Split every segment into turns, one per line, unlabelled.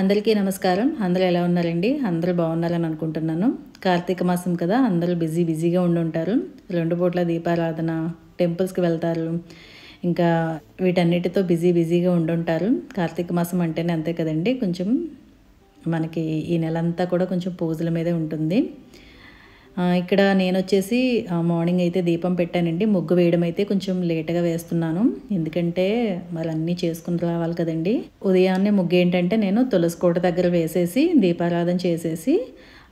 అందరికీ నమస్కారం అందరూ ఎలా ఉన్నారండి అందరూ బాగున్నారని అనుకుంటున్నాను కార్తీక మాసం కదా అందరూ బిజీ బిజీగా ఉండి ఉంటారు రెండు పూట్ల దీపారాధన టెంపుల్స్కి వెళ్తారు ఇంకా వీటన్నిటితో బిజీ బిజీగా ఉంటారు కార్తీక మాసం అంటేనే అంతే కదండి కొంచెం మనకి ఈ నెలంతా కూడా కొంచెం పూజల మీదే ఉంటుంది ఇక్కడ నేను వచ్చేసి మార్నింగ్ అయితే దీపం పెట్టానండి ముగ్గు వేయడం అయితే కొంచెం లేట్గా వేస్తున్నాను ఎందుకంటే మరి అన్నీ చేసుకుని రావాలి కదండి ఉదయాన్నే ముగ్గు ఏంటంటే నేను తులసికోట దగ్గర వేసేసి దీపారాధన చేసేసి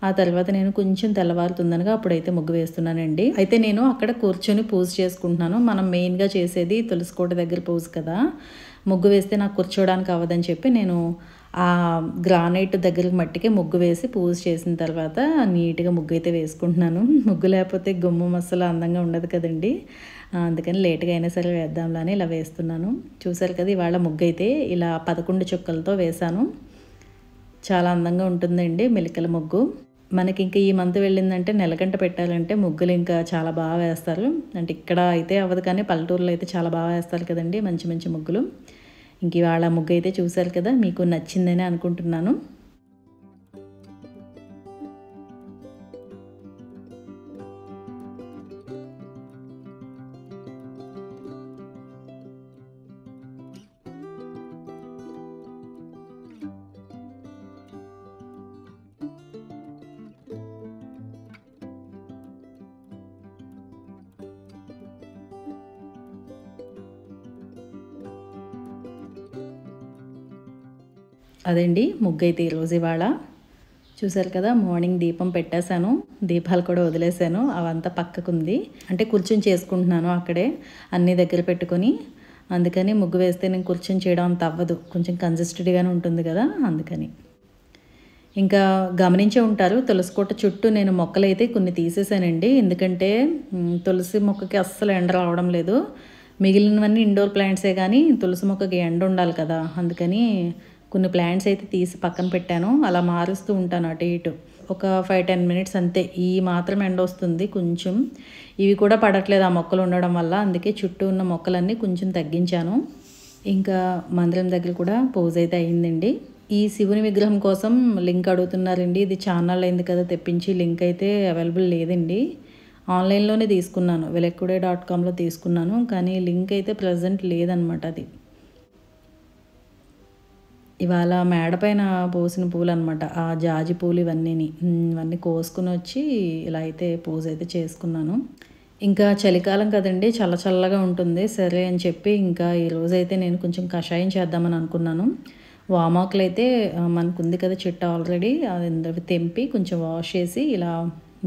ఆ తర్వాత నేను కొంచెం తెల్లవారుతుందనగా అప్పుడైతే ముగ్గు వేస్తున్నానండి అయితే నేను అక్కడ కూర్చొని పూజ చేసుకుంటున్నాను మనం మెయిన్గా చేసేది తులసికోట దగ్గర పూజ కదా ముగ్గు వేస్తే నాకు కూర్చోవడానికి అవ్వదని చెప్పి నేను ఆ గ్రానైట్ దగ్గర మట్టికి ముగ్గు వేసి పూజ చేసిన తర్వాత నీట్గా ముగ్గు అయితే వేసుకుంటున్నాను ముగ్గు లేకపోతే గుమ్ము మసలు అందంగా ఉండదు కదండి అందుకని లేట్గా అయినా సరే అని ఇలా వేస్తున్నాను చూసారు కదా ఇవాళ ముగ్గు అయితే ఇలా పదకొండు చుక్కలతో వేశాను చాలా అందంగా ఉంటుందండి మెలికల ముగ్గు మనకి ఇంకా ఈ మంత్ వెళ్ళిందంటే నెలగంట పెట్టాలంటే ముగ్గులు ఇంకా చాలా బాగా వేస్తారు అంటే ఇక్కడ అయితే అవ్వదు కానీ పల్లెటూరులో అయితే చాలా బాగా వేస్తారు కదండి మంచి మంచి ముగ్గులు ఇంక ఇవాళ ముగ్గు అయితే చూశారు కదా మీకు నచ్చిందని అనుకుంటున్నాను అదండి ముగ్గైతే ఈరోజు ఇవాళ చూసారు కదా మార్నింగ్ దీపం పెట్టేశాను దీపాలు కూడా వదిలేశాను అవంతా పక్కకుంది అంటే కూర్చొని చేసుకుంటున్నాను అక్కడే అన్నీ దగ్గర పెట్టుకొని అందుకని ముగ్గు వేస్తే నేను కూర్చొని చేయడం అంత అవ్వదు కొంచెం కన్సిస్టెడ్గానే ఉంటుంది కదా అందుకని ఇంకా గమనించే ఉంటారు తులసి కోట చుట్టూ నేను మొక్కలైతే కొన్ని తీసేసానండి ఎందుకంటే తులసి మొక్కకి అస్సలు ఎండ రావడం లేదు మిగిలినవన్నీ ఇండోర్ ప్లాంట్సే కానీ తులసి మొక్కకి ఎండ ఉండాలి కదా అందుకని కొన్ని ప్లాంట్స్ అయితే తీసి పక్కన పెట్టాను అలా మారుస్తూ ఉంటాను అటు ఇటు ఒక ఫైవ్ టెన్ మినిట్స్ అంతే ఈ మాత్రం ఎండ వస్తుంది కొంచెం ఇవి కూడా పడట్లేదు ఆ మొక్కలు ఉండడం వల్ల అందుకే చుట్టూ ఉన్న మొక్కలన్నీ కొంచెం తగ్గించాను ఇంకా మందిరం దగ్గర కూడా పోజ్ అయితే అయ్యిందండి ఈ శివుని విగ్రహం కోసం లింక్ అడుగుతున్నారండి ఇది ఛానల్ అయింది కదా తెప్పించి లింక్ అయితే అవైలబుల్ లేదండి ఆన్లైన్లోనే తీసుకున్నాను వెలెక్కుడే డాట్ కామ్లో తీసుకున్నాను కానీ లింక్ అయితే ప్రజెంట్ లేదనమాట అది ఇవాళ మేడపైన పోసిన పూలు అనమాట ఆ జాజి పూలు ఇవన్నీ ఇవన్నీ కోసుకుని వచ్చి ఇలా అయితే పూజ అయితే చేసుకున్నాను ఇంకా చలికాలం కదండి చల్ల చల్లగా ఉంటుంది సరే అని చెప్పి ఇంకా ఈరోజైతే నేను కొంచెం కషాయం చేద్దామని అనుకున్నాను వామాకులు అయితే మనకు ఉంది కదా చెట్టు ఆల్రెడీ అది అందరూ తెంపి కొంచెం వాష్ చేసి ఇలా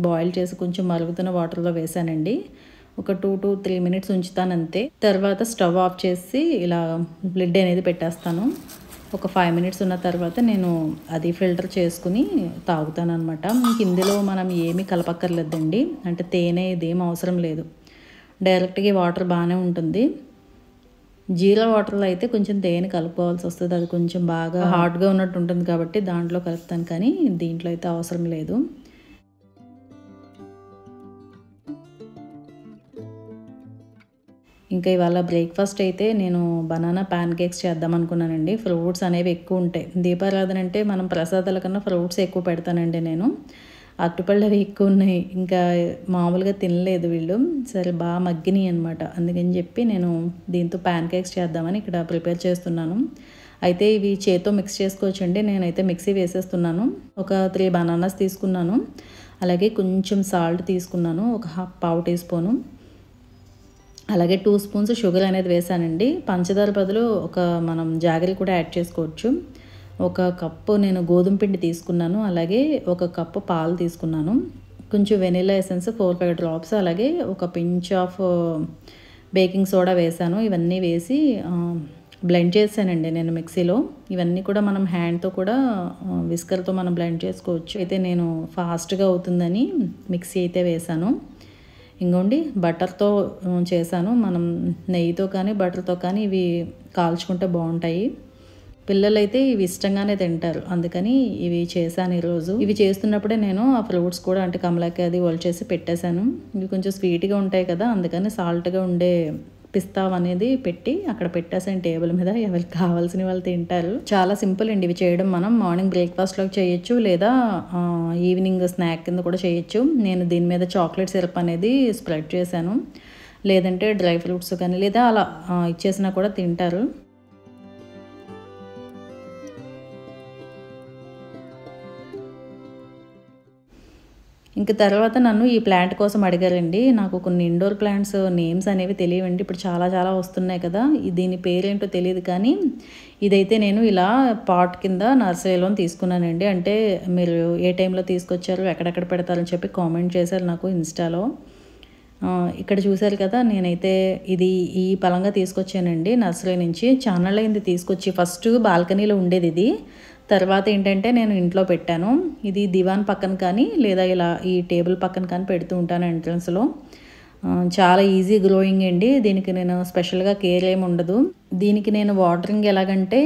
బాయిల్ చేసి కొంచెం మరుగుతున్న వాటర్లో వేసానండి ఒక టూ టు త్రీ మినిట్స్ ఉంచుతాను అంతే తర్వాత స్టవ్ ఆఫ్ చేసి ఇలా బ్లడ్ అనేది పెట్టేస్తాను ఒక ఫైవ్ మినిట్స్ ఉన్న తర్వాత నేను అది ఫిల్టర్ చేసుకుని తాగుతానమాట మీకు ఇందులో మనం ఏమీ కలపక్కర్లేదండి అంటే తేనె ఇదేం అవసరం లేదు డైరెక్ట్గా వాటర్ బాగానే ఉంటుంది జీరా వాటర్లో అయితే కొంచెం తేనె కలుపుకోవాల్సి వస్తుంది అది కొంచెం బాగా హాట్గా ఉన్నట్టు ఉంటుంది కాబట్టి దాంట్లో కలుపుతాను కానీ దీంట్లో అయితే అవసరం లేదు ఇంకా ఇవాళ బ్రేక్ఫాస్ట్ అయితే నేను బనానా ప్యాన్ కేక్స్ చేద్దాం అనుకున్నానండి ఫ్రూట్స్ అనేవి ఎక్కువ ఉంటాయి దీపారాధన అంటే మనం ప్రసాదాల కన్నా ఫ్రూట్స్ ఎక్కువ పెడతానండి నేను అట్టుపళ్ళు అవి ఎక్కువ ఉన్నాయి ఇంకా మామూలుగా తినలేదు వీళ్ళు సరే బాగా మగ్గినాయి అనమాట అందుకని చెప్పి నేను దీంతో ప్యాన్ కేక్స్ చేద్దామని ఇక్కడ ప్రిపేర్ చేస్తున్నాను అయితే ఇవి చేతో మిక్స్ చేసుకోవచ్చు అండి నేనైతే మిక్సీ వేసేస్తున్నాను ఒక త్రీ బనానాస్ తీసుకున్నాను అలాగే కొంచెం సాల్ట్ తీసుకున్నాను ఒక హాఫ్ పావు టీ స్పూను అలాగే టూ స్పూన్స్ షుగర్ అనేది వేసానండి పంచదార బదులు ఒక మనం జాగరి కూడా యాడ్ చేసుకోవచ్చు ఒక కప్పు నేను గోధుమ పిండి తీసుకున్నాను అలాగే ఒక కప్పు పాలు తీసుకున్నాను కొంచెం vanilla essence four five drops అలాగే ఒక పించ్ ఆఫ్ బేకింగ్ సోడా వేసాను ఇవన్నీ వేసి బ్లెండ్ చేశానండి నేను మిక్సీలో ఇవన్నీ కూడా మనం హ్యాండ్తో కూడా విస్కర్తో మనం బ్లెండ్ చేసుకోవచ్చు అయితే నేను ఫాస్ట్గా అవుతుందని మిక్సీ అయితే వేసాను ఇంకోండి బటర్తో చేశాను మనం నెయ్యితో కానీ బటర్తో కానీ ఇవి కాల్చుకుంటే బాగుంటాయి పిల్లలైతే ఇవి ఇష్టంగానే తింటారు అందుకని ఇవి చేశాను ఈరోజు ఇవి చేస్తున్నప్పుడే నేను ఆ ఫ్రూట్స్ కూడా అంటే కమలాకి అది చేసి పెట్టేశాను ఇవి కొంచెం స్వీట్గా ఉంటాయి కదా అందుకని సాల్ట్గా ఉండే పిస్తావ్ అనేది పెట్టి అక్కడ పెట్టేసాను టేబుల్ మీద ఎవరికి కావాల్సిన వాళ్ళు తింటారు చాలా సింపుల్ అండి ఇవి చేయడం మనం మార్నింగ్ బ్రేక్ఫాస్ట్లోకి చేయొచ్చు లేదా ఈవినింగ్ స్నాక్ కింద కూడా చేయొచ్చు నేను దీని మీద చాక్లెట్ సిరప్ అనేది స్ప్రెడ్ చేశాను లేదంటే డ్రై ఫ్రూట్స్ కానీ లేదా అలా ఇచ్చేసినా కూడా తింటారు ఇంక తర్వాత నన్ను ఈ ప్లాంట్ కోసం అడిగారండి నాకు కొన్ని ఇండోర్ ప్లాంట్స్ నేమ్స్ అనేవి తెలియవండి ఇప్పుడు చాలా చాలా వస్తున్నాయి కదా దీని పేరేంటో తెలియదు కానీ ఇదైతే నేను ఇలా పాట్ కింద నర్సరీలో తీసుకున్నానండి అంటే మీరు ఏ టైంలో తీసుకొచ్చారు ఎక్కడెక్కడ పెడతారని చెప్పి కామెంట్ చేశారు నాకు ఇన్స్టాలో ఇక్కడ చూశారు కదా నేనైతే ఇది ఈ పలంగా తీసుకొచ్చానండి నర్సరీ నుంచి ఛానల్ అయింది తీసుకొచ్చి ఫస్ట్ బాల్కనీలో ఉండేది ఇది తర్వాత ఏంటంటే నేను ఇంట్లో పెట్టాను ఇది దివాన్ పక్కన కానీ లేదా ఇలా ఈ టేబుల్ పక్కన కానీ పెడుతూ ఉంటాను ఎంట్రన్స్లో చాలా ఈజీ గ్రోయింగ్ అండి దీనికి నేను స్పెషల్గా కేర్ ఏమి ఉండదు దీనికి నేను వాటరింగ్ ఎలాగంటే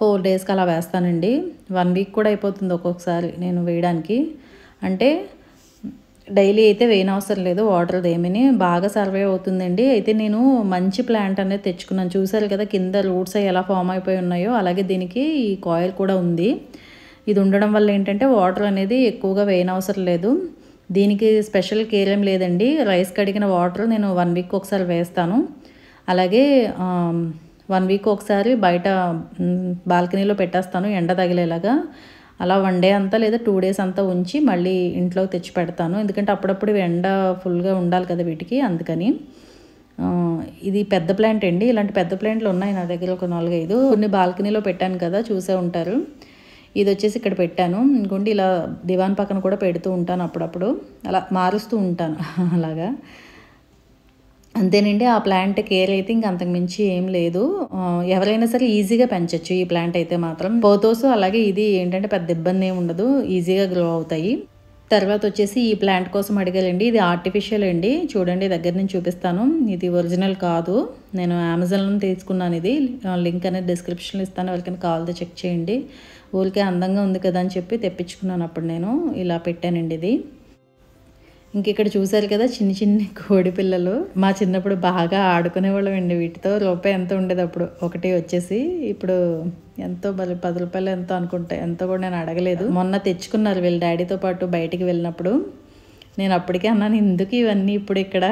ఫోర్ డేస్కి అలా వేస్తానండి వన్ వీక్ కూడా అయిపోతుంది ఒక్కొక్కసారి నేను వేయడానికి అంటే డైలీ అయితే వేయనవసరం లేదు వాటర్ దేమిని బాగా సర్వే అవుతుందండి అయితే నేను మంచి ప్లాంట్ అనేది తెచ్చుకున్నాను చూసారు కదా కింద రూట్స్ ఎలా ఫామ్ అయిపోయి ఉన్నాయో అలాగే దీనికి ఈ కాయిల్ కూడా ఉంది ఇది ఉండడం వల్ల ఏంటంటే వాటర్ అనేది ఎక్కువగా వేయనవసరం లేదు దీనికి స్పెషల్ కేర్ ఏం లేదండి రైస్ కడిగిన వాటర్ నేను వన్ వీక్ ఒకసారి వేస్తాను అలాగే వన్ వీక్ ఒకసారి బయట బాల్కనీలో పెట్టేస్తాను ఎండ తగిలేలాగా అలా వన్ డే అంతా లేదా టూ డేస్ అంతా ఉంచి మళ్ళీ ఇంట్లో తెచ్చి పెడతాను ఎందుకంటే అప్పుడప్పుడు ఎండ ఫుల్గా ఉండాలి కదా వీటికి అందుకని ఇది పెద్ద ప్లాంట్ అండి ఇలాంటి పెద్ద ప్లాంట్లు ఉన్నాయి నా దగ్గర ఒక నాలుగైదు కొన్ని బాల్కనీలో పెట్టాను కదా చూసే ఉంటారు ఇది వచ్చేసి ఇక్కడ పెట్టాను ఇంకోండి ఇలా దివాన్ పక్కన కూడా పెడుతూ ఉంటాను అప్పుడప్పుడు అలా మారుస్తూ ఉంటాను అలాగా అంతేనండి ఆ ప్లాంట్ కేర్ అయితే ఇంక అంతకుమించి ఏం లేదు ఎవరైనా సరే ఈజీగా పెంచచ్చు ఈ ప్లాంట్ అయితే మాత్రం పోతోస్ అలాగే ఇది ఏంటంటే పెద్ద ఇబ్బంది ఏమి ఉండదు ఈజీగా గ్రో అవుతాయి తర్వాత వచ్చేసి ఈ ప్లాంట్ కోసం అడిగాలండి ఇది ఆర్టిఫిషియల్ అండి చూడండి దగ్గర నుంచి చూపిస్తాను ఇది ఒరిజినల్ కాదు నేను అమెజాన్లో తీసుకున్నాను ఇది లింక్ అనేది డిస్క్రిప్షన్లో ఇస్తాను ఎవరికైనా కావాలితే చెక్ చేయండి ఊరికే అందంగా ఉంది కదా అని చెప్పి తెప్పించుకున్నాను అప్పుడు నేను ఇలా పెట్టానండి ఇది ఇంక ఇక్కడ చూసారు కదా చిన్న చిన్న కోడి పిల్లలు మా చిన్నప్పుడు బాగా ఆడుకునేవాళ్ళం అండి వీటితో రూపాయి ఎంత ఉండేది అప్పుడు ఒకటి వచ్చేసి ఇప్పుడు ఎంతో బలి పది రూపాయలు ఎంతో అనుకుంటా ఎంతో కూడా నేను అడగలేదు మొన్న తెచ్చుకున్నారు వీళ్ళ డాడీతో పాటు బయటికి వెళ్ళినప్పుడు నేను అప్పటికే అన్నాను ఎందుకు ఇవన్నీ ఇప్పుడు ఇక్కడ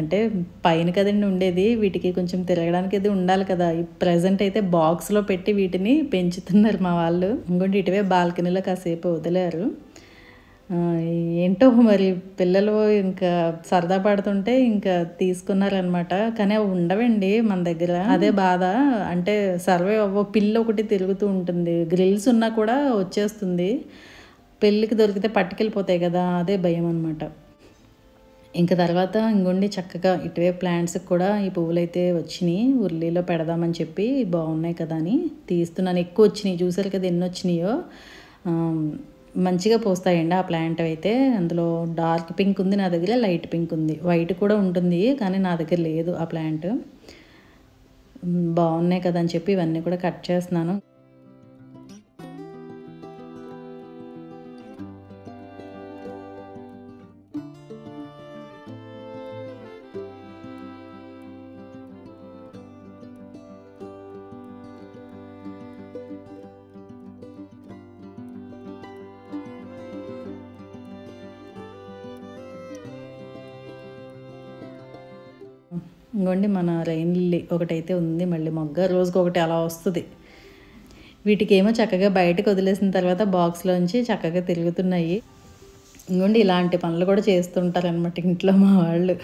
అంటే పైన కదండి ఉండేది వీటికి కొంచెం తిరగడానికి అది ఉండాలి కదా ప్రజెంట్ అయితే బాక్స్లో పెట్టి వీటిని పెంచుతున్నారు మా వాళ్ళు ఇంకోటి ఇటువే బాల్కనీలో కాసేపు వదిలేరు ఏంటో మరి పిల్లలు ఇంకా సరదా పడుతుంటే ఇంకా తీసుకున్నారనమాట కానీ అవి ఉండవండి మన దగ్గర అదే బాధ అంటే సర్వే అవ్వ పిల్లి ఒకటి తిరుగుతూ ఉంటుంది గ్రిల్స్ ఉన్నా కూడా వచ్చేస్తుంది పెళ్ళికి దొరికితే పట్టుకెళ్ళిపోతాయి కదా అదే భయం అనమాట ఇంకా తర్వాత ఇంకొండి చక్కగా ఇటువే ప్లాంట్స్కి కూడా ఈ పువ్వులు అయితే వచ్చినాయి ఉర్లీలో పెడదామని చెప్పి బాగున్నాయి కదా అని తీస్తున్నాను ఎక్కువ వచ్చినాయి చూసారు కదా ఎన్ని వచ్చినాయో మంచిగా పోస్తాయండి ఆ ప్లాంట్ అయితే అందులో డార్క్ పింక్ ఉంది నా దగ్గర లైట్ పింక్ ఉంది వైట్ కూడా ఉంటుంది కానీ నా దగ్గర లేదు ఆ ప్లాంట్ బాగున్నాయి కదా అని చెప్పి ఇవన్నీ కూడా కట్ చేస్తున్నాను ఇంకోండి మన రైన్ లిల్లీ ఒకటైతే ఉంది మళ్ళీ మొగ్గ రోజుకి ఒకటి అలా వస్తుంది వీటికేమో చక్కగా బయటకు వదిలేసిన తర్వాత బాక్స్లోంచి చక్కగా తిరుగుతున్నాయి ఇంకోండి ఇలాంటి పనులు కూడా చేస్తుంటారనమాట ఇంట్లో మా వాళ్ళు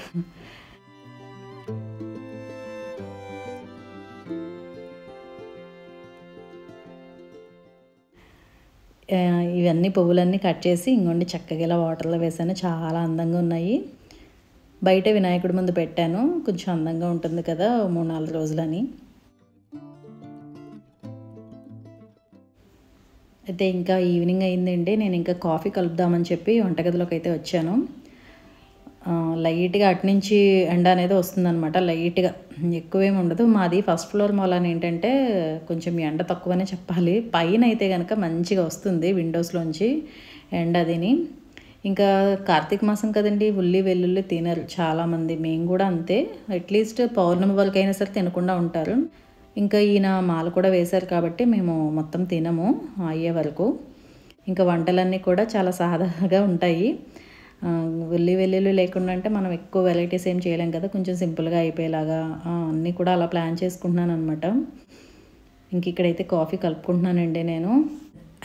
ఇవన్నీ పువ్వులన్నీ కట్ చేసి ఇంకోండి చక్కగా ఇలా వాటర్లో వేసాను చాలా అందంగా ఉన్నాయి బయట వినాయకుడి ముందు పెట్టాను కొంచెం అందంగా ఉంటుంది కదా మూడు నాలుగు రోజులని అయితే ఇంకా ఈవినింగ్ అయిందండి నేను ఇంకా కాఫీ కలుపుదామని చెప్పి వంటగదిలోకి అయితే వచ్చాను లైట్గా అటునుంచి ఎండ అనేది వస్తుందన్నమాట లైట్గా ఎక్కువేమి ఉండదు మాది ఫస్ట్ ఫ్లోర్ అని ఏంటంటే కొంచెం ఎండ తక్కువనే చెప్పాలి పైన అయితే కనుక మంచిగా వస్తుంది విండోస్లోంచి ఎండ దీని ఇంకా కార్తీక మాసం కదండి ఉల్లి వెల్లుల్లి తినరు చాలామంది మేము కూడా అంతే అట్లీస్ట్ పౌర్ణమి వాళ్ళకైనా సరే తినకుండా ఉంటారు ఇంకా ఈయన మాల కూడా వేశారు కాబట్టి మేము మొత్తం తినము అయ్యే వరకు ఇంకా వంటలన్నీ కూడా చాలా సాదాగా ఉంటాయి ఉల్లి వెల్లుల్లి లేకుండా అంటే మనం ఎక్కువ వెరైటీస్ ఏం చేయలేం కదా కొంచెం సింపుల్గా అయిపోయేలాగా అన్నీ కూడా అలా ప్లాన్ చేసుకుంటున్నాను అనమాట ఇంక ఇక్కడైతే కాఫీ కలుపుకుంటున్నానండి నేను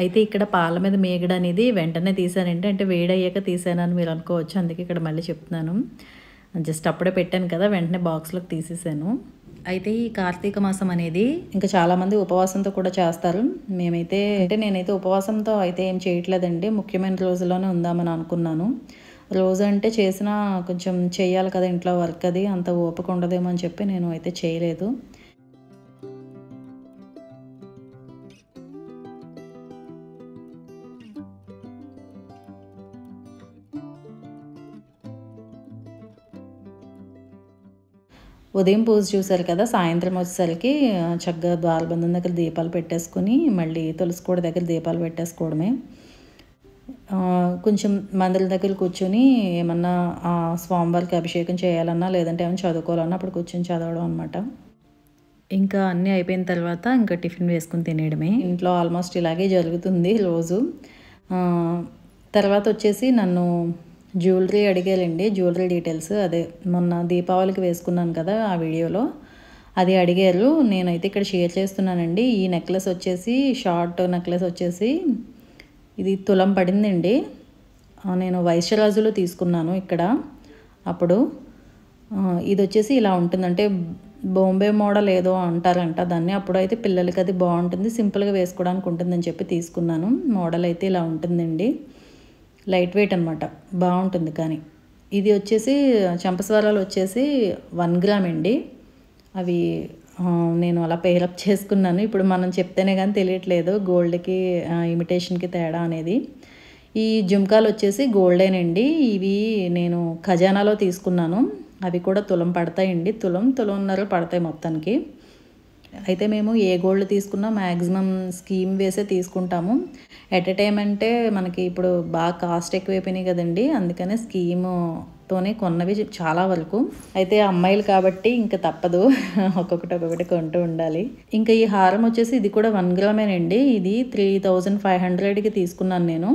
అయితే ఇక్కడ పాల మీద మేగడ అనేది వెంటనే తీసానంటే అంటే వేడయ్యాక తీసానని మీరు అనుకోవచ్చు అందుకే ఇక్కడ మళ్ళీ చెప్తున్నాను జస్ట్ అప్పుడే పెట్టాను కదా వెంటనే బాక్స్లోకి తీసేసాను అయితే ఈ కార్తీక మాసం అనేది ఇంకా చాలామంది ఉపవాసంతో కూడా చేస్తారు మేమైతే అంటే నేనైతే ఉపవాసంతో అయితే ఏం చేయట్లేదండి ముఖ్యమైన రోజులోనే ఉందామని అనుకున్నాను రోజు అంటే చేసినా కొంచెం చేయాలి కదా ఇంట్లో వర్క్ అది అంత ఓపిక ఉండదేమో అని చెప్పి నేను అయితే చేయలేదు ఉదయం పూజ చూశారు కదా సాయంత్రం వచ్చేసరికి చక్కగా ద్వారబంధం దగ్గర దీపాలు పెట్టేసుకుని మళ్ళీ తులసి కూడా దగ్గర దీపాలు పెట్టేసుకోవడమే కొంచెం మందుల దగ్గర కూర్చొని ఏమన్నా స్వామివారికి అభిషేకం చేయాలన్నా లేదంటే ఏమైనా చదువుకోవాలన్నా అప్పుడు కూర్చొని చదవడం అనమాట ఇంకా అన్నీ అయిపోయిన తర్వాత ఇంకా టిఫిన్ వేసుకుని తినేయడమే ఇంట్లో ఆల్మోస్ట్ ఇలాగే జరుగుతుంది రోజు తర్వాత వచ్చేసి నన్ను జ్యువెలరీ అడిగారండి జ్యువెలరీ డీటెయిల్స్ అదే మొన్న దీపావళికి వేసుకున్నాను కదా ఆ వీడియోలో అది అడిగారు నేనైతే ఇక్కడ షేర్ చేస్తున్నానండి ఈ నెక్లెస్ వచ్చేసి షార్ట్ నెక్లెస్ వచ్చేసి ఇది తులం పడిందండి నేను వైశ్యరాజులో తీసుకున్నాను ఇక్కడ అప్పుడు ఇది వచ్చేసి ఇలా ఉంటుందంటే బాంబే మోడల్ ఏదో అంటారంట దాన్ని అప్పుడు అయితే పిల్లలకి అది బాగుంటుంది సింపుల్గా వేసుకోవడానికి ఉంటుందని చెప్పి తీసుకున్నాను మోడల్ అయితే ఇలా ఉంటుందండి లైట్ వెయిట్ అనమాట బాగుంటుంది కానీ ఇది వచ్చేసి చంపస్వరాలు వచ్చేసి వన్ గ్రామ్ అండి అవి నేను అలా పేరప్ చేసుకున్నాను ఇప్పుడు మనం చెప్తేనే కానీ తెలియట్లేదు గోల్డ్కి ఇమిటేషన్కి తేడా అనేది ఈ జుమ్కాలు వచ్చేసి గోల్డేనండి ఇవి నేను ఖజానాలో తీసుకున్నాను అవి కూడా తులం పడతాయండి తులం తులంన్నర పడతాయి మొత్తానికి అయితే మేము ఏ గోల్డ్ తీసుకున్నా మ్యాక్సిమం స్కీమ్ వేసే తీసుకుంటాము ఎట్ టైం అంటే మనకి ఇప్పుడు బాగా కాస్ట్ ఎక్కువైపోయినాయి కదండి అందుకనే స్కీముతోనే కొన్నవి చాలా వరకు అయితే అమ్మాయిలు కాబట్టి ఇంకా తప్పదు ఒక్కొక్కటి ఒక్కొక్కటి కొంటూ ఉండాలి ఇంకా ఈ హారం వచ్చేసి ఇది కూడా వన్ గ్రామేనండి ఇది త్రీ థౌజండ్ ఫైవ్ హండ్రెడ్కి తీసుకున్నాను నేను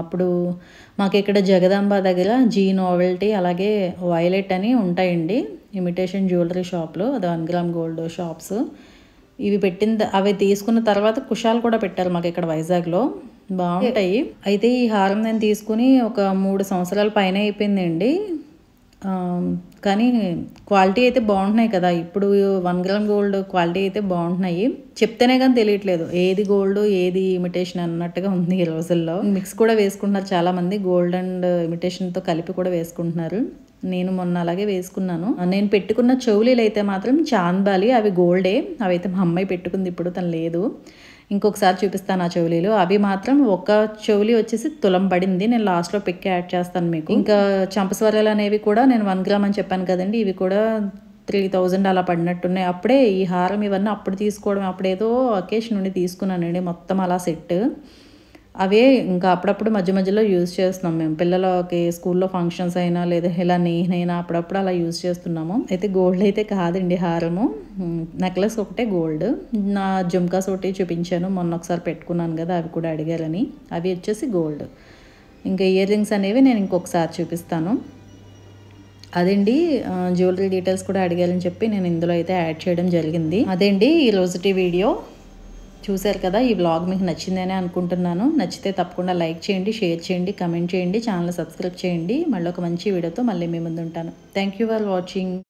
అప్పుడు మాకు ఇక్కడ జగదాంబ దగ్గర జీ నోవెల్టీ అలాగే వైలెట్ అని ఉంటాయండి ఇమిటేషన్ జ్యువెలరీ షాప్లు అదో వన్ గ్రామ్ గోల్డ్ షాప్స్ ఇవి పెట్టిన అవి తీసుకున్న తర్వాత కుషాలు కూడా పెట్టారు మాకు ఇక్కడ వైజాగ్లో బాగుంటాయి అయితే ఈ హారం నేను తీసుకుని ఒక మూడు సంవత్సరాల పైన అయిపోయిందండి కానీ క్వాలిటీ అయితే బాగుంటున్నాయి కదా ఇప్పుడు వన్ గ్రామ్ గోల్డ్ క్వాలిటీ అయితే బాగుంటున్నాయి చెప్తేనే కానీ తెలియట్లేదు ఏది గోల్డ్ ఏది ఇమిటేషన్ అన్నట్టుగా ఉంది ఈ రోజుల్లో మిక్స్ కూడా వేసుకుంటున్నారు చాలామంది గోల్డ్ అండ్ ఇమిటేషన్తో కలిపి కూడా వేసుకుంటున్నారు నేను మొన్న అలాగే వేసుకున్నాను నేను పెట్టుకున్న చెవులీలు అయితే మాత్రం చాందాలి అవి గోల్డే అవి అయితే మా అమ్మాయి పెట్టుకుంది ఇప్పుడు తను లేదు ఇంకొకసారి చూపిస్తాను ఆ చెవులీలు అవి మాత్రం ఒక చెవులి వచ్చేసి తులం పడింది నేను లాస్ట్లో పిక్ యాడ్ చేస్తాను మీకు ఇంకా చంపస్వరాలు అనేవి కూడా నేను వన్ గ్రామ్ అని చెప్పాను కదండి ఇవి కూడా త్రీ థౌజండ్ అలా పడినట్టున్నాయి అప్పుడే ఈ హారం ఇవన్నీ అప్పుడు తీసుకోవడం అప్పుడేదో అకేషన్ నుండి తీసుకున్నానండి మొత్తం అలా సెట్ అవే ఇంకా అప్పుడప్పుడు మధ్య మధ్యలో యూజ్ చేస్తున్నాం మేము పిల్లలకి స్కూల్లో ఫంక్షన్స్ అయినా లేదా ఇలా నేనైనా అప్పుడప్పుడు అలా యూజ్ చేస్తున్నాము అయితే గోల్డ్ అయితే కాదండి హారము నెక్లెస్ ఒకటే గోల్డ్ నా జుమ్కాస్ ఒకటి చూపించాను మొన్న ఒకసారి పెట్టుకున్నాను కదా అవి కూడా అడిగారని అవి వచ్చేసి గోల్డ్ ఇంకా ఇయర్ రింగ్స్ అనేవి నేను ఇంకొకసారి చూపిస్తాను అదండి జ్యువెలరీ డీటెయిల్స్ కూడా అడిగారని చెప్పి నేను ఇందులో అయితే యాడ్ చేయడం జరిగింది అదండి ఈ రోజుటి వీడియో చూశారు కదా ఈ వ్లాగ్ మీకు నచ్చిందనే అనుకుంటున్నాను నచ్చితే తప్పకుండా లైక్ చేయండి షేర్ చేయండి కమెంట్ చేయండి ఛానల్ సబ్స్క్రైబ్ చేయండి మళ్ళీ ఒక మంచి వీడియోతో మళ్ళీ మీ ముందు ఉంటాను థ్యాంక్ ఫర్ వాచింగ్